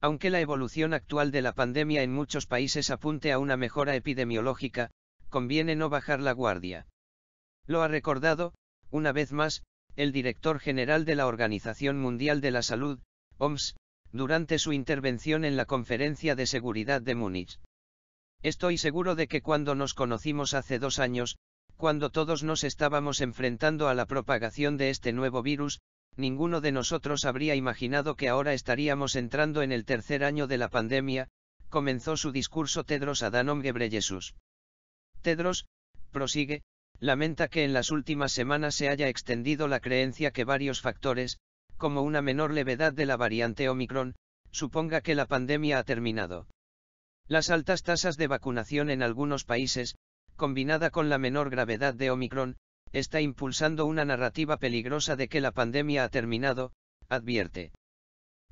Aunque la evolución actual de la pandemia en muchos países apunte a una mejora epidemiológica, conviene no bajar la guardia. Lo ha recordado, una vez más, el director general de la Organización Mundial de la Salud, OMS, durante su intervención en la Conferencia de Seguridad de Múnich. Estoy seguro de que cuando nos conocimos hace dos años, cuando todos nos estábamos enfrentando a la propagación de este nuevo virus, ninguno de nosotros habría imaginado que ahora estaríamos entrando en el tercer año de la pandemia, comenzó su discurso Tedros Adhanom Ghebreyesus. Tedros, prosigue, lamenta que en las últimas semanas se haya extendido la creencia que varios factores, como una menor levedad de la variante Omicron, suponga que la pandemia ha terminado. Las altas tasas de vacunación en algunos países, combinada con la menor gravedad de Omicron, está impulsando una narrativa peligrosa de que la pandemia ha terminado, advierte.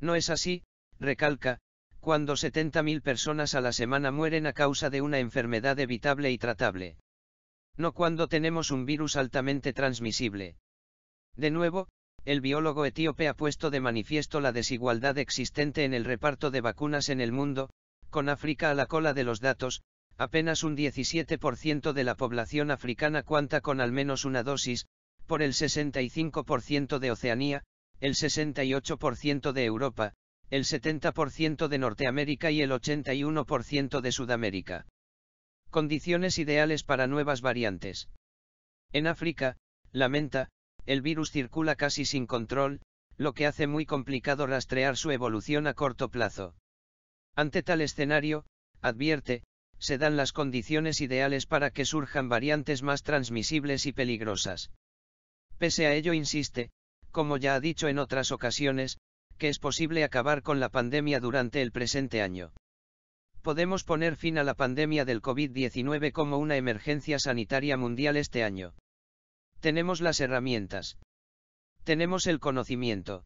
No es así, recalca, cuando 70.000 personas a la semana mueren a causa de una enfermedad evitable y tratable. No cuando tenemos un virus altamente transmisible. De nuevo, el biólogo etíope ha puesto de manifiesto la desigualdad existente en el reparto de vacunas en el mundo, con África a la cola de los datos, Apenas un 17% de la población africana cuenta con al menos una dosis, por el 65% de Oceanía, el 68% de Europa, el 70% de Norteamérica y el 81% de Sudamérica. Condiciones ideales para nuevas variantes. En África, lamenta, el virus circula casi sin control, lo que hace muy complicado rastrear su evolución a corto plazo. Ante tal escenario, advierte, se dan las condiciones ideales para que surjan variantes más transmisibles y peligrosas. Pese a ello insiste, como ya ha dicho en otras ocasiones, que es posible acabar con la pandemia durante el presente año. Podemos poner fin a la pandemia del COVID-19 como una emergencia sanitaria mundial este año. Tenemos las herramientas. Tenemos el conocimiento.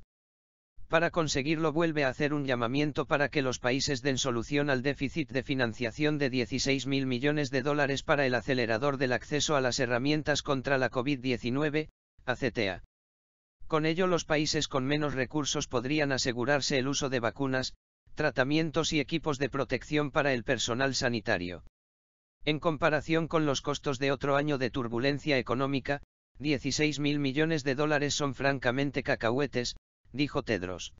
Para conseguirlo vuelve a hacer un llamamiento para que los países den solución al déficit de financiación de 16 mil millones de dólares para el acelerador del acceso a las herramientas contra la COVID-19, ACTA. Con ello los países con menos recursos podrían asegurarse el uso de vacunas, tratamientos y equipos de protección para el personal sanitario. En comparación con los costos de otro año de turbulencia económica, 16 mil millones de dólares son francamente cacahuetes, dijo Tedros.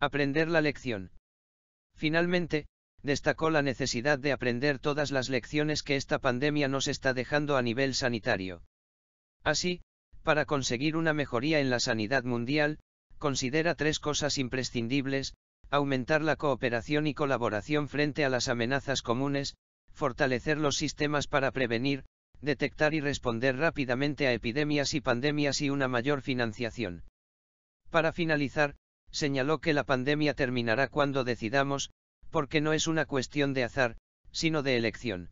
Aprender la lección. Finalmente, destacó la necesidad de aprender todas las lecciones que esta pandemia nos está dejando a nivel sanitario. Así, para conseguir una mejoría en la sanidad mundial, considera tres cosas imprescindibles, aumentar la cooperación y colaboración frente a las amenazas comunes, fortalecer los sistemas para prevenir, detectar y responder rápidamente a epidemias y pandemias y una mayor financiación. Para finalizar, señaló que la pandemia terminará cuando decidamos, porque no es una cuestión de azar, sino de elección.